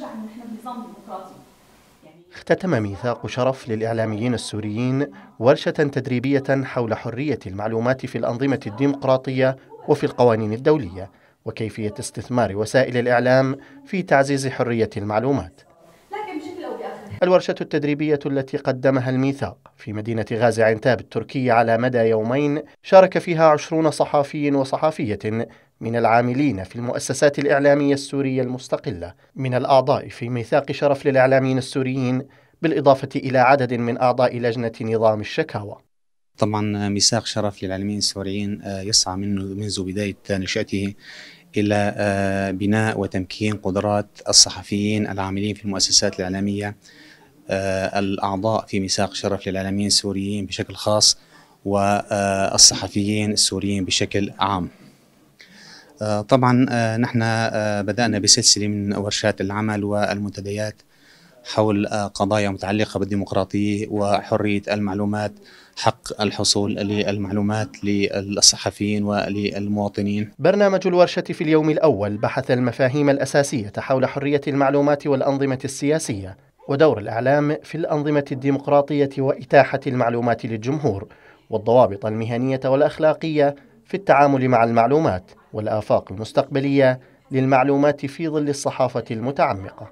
بنرجع انه نحن بنظام ديمقراطي يعني اختتم ميثاق شرف للإعلاميين السوريين ورشة تدريبية حول حرية المعلومات في الأنظمة الديمقراطية وفي القوانين الدولية وكيفية استثمار وسائل الإعلام في تعزيز حرية المعلومات الورشة التدريبية التي قدمها الميثاق في مدينة غازي عنتاب التركية على مدى يومين شارك فيها عشرون صحافي وصحافية من العاملين في المؤسسات الإعلامية السورية المستقلة من الأعضاء في ميثاق شرف للإعلاميين السوريين بالإضافة إلى عدد من أعضاء لجنة نظام الشكاوى طبعا ميثاق شرف للعالمين السوريين آه، يسعى منه منذ بداية نشأته إلى آه، بناء وتمكين قدرات الصحفيين العاملين في المؤسسات الإعلامية آه، الأعضاء في ميثاق شرف للإعلاميين السوريين بشكل خاص والصحفيين آه، السوريين بشكل عام آه، طبعا نحن بدأنا بسلسلة من ورشات العمل والمنتديات حول قضايا متعلقة بالديمقراطية وحرية المعلومات حق الحصول للمعلومات للصحفيين وللمواطنين برنامج الورشة في اليوم الأول بحث المفاهيم الأساسية حول حرية المعلومات والأنظمة السياسية ودور الإعلام في الأنظمة الديمقراطية وإتاحة المعلومات للجمهور والضوابط المهنية والأخلاقية في التعامل مع المعلومات والآفاق المستقبلية للمعلومات في ظل الصحافة المتعمقة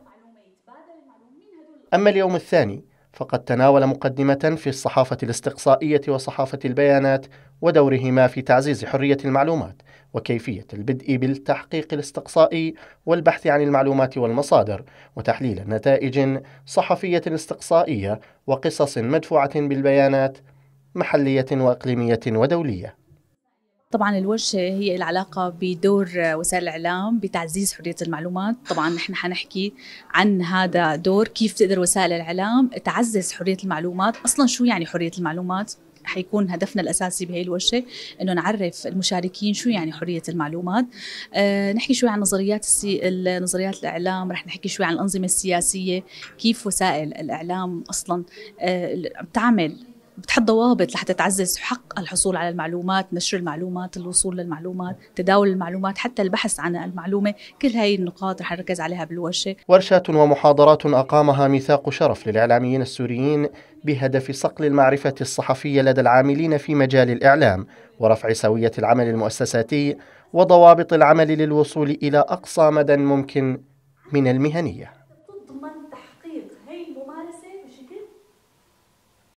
أما اليوم الثاني فقد تناول مقدمة في الصحافة الاستقصائية وصحافة البيانات ودورهما في تعزيز حرية المعلومات وكيفية البدء بالتحقيق الاستقصائي والبحث عن المعلومات والمصادر وتحليل نتائج صحفية استقصائية وقصص مدفوعة بالبيانات محلية وإقليمية ودولية طبعا الورشه هي العلاقه بدور وسائل الاعلام بتعزيز حريه المعلومات طبعا نحن حنحكي عن هذا دور كيف تقدر وسائل الاعلام تعزز حريه المعلومات اصلا شو يعني حريه المعلومات حيكون هدفنا الاساسي بهي الورشه انه نعرف المشاركين شو يعني حريه المعلومات أه نحكي شوي عن نظريات السي... نظريات الاعلام رح نحكي شوي عن الانظمه السياسيه كيف وسائل الاعلام اصلا أه بتعمل بتحط ضوابط لحتى تعزز حق الحصول على المعلومات نشر المعلومات الوصول للمعلومات تداول المعلومات حتى البحث عن المعلومة كل هاي النقاط رح نركز عليها بالورشة ورشات ومحاضرات أقامها ميثاق شرف للإعلاميين السوريين بهدف صقل المعرفة الصحفية لدى العاملين في مجال الإعلام ورفع سوية العمل المؤسساتي وضوابط العمل للوصول إلى أقصى مدى ممكن من المهنية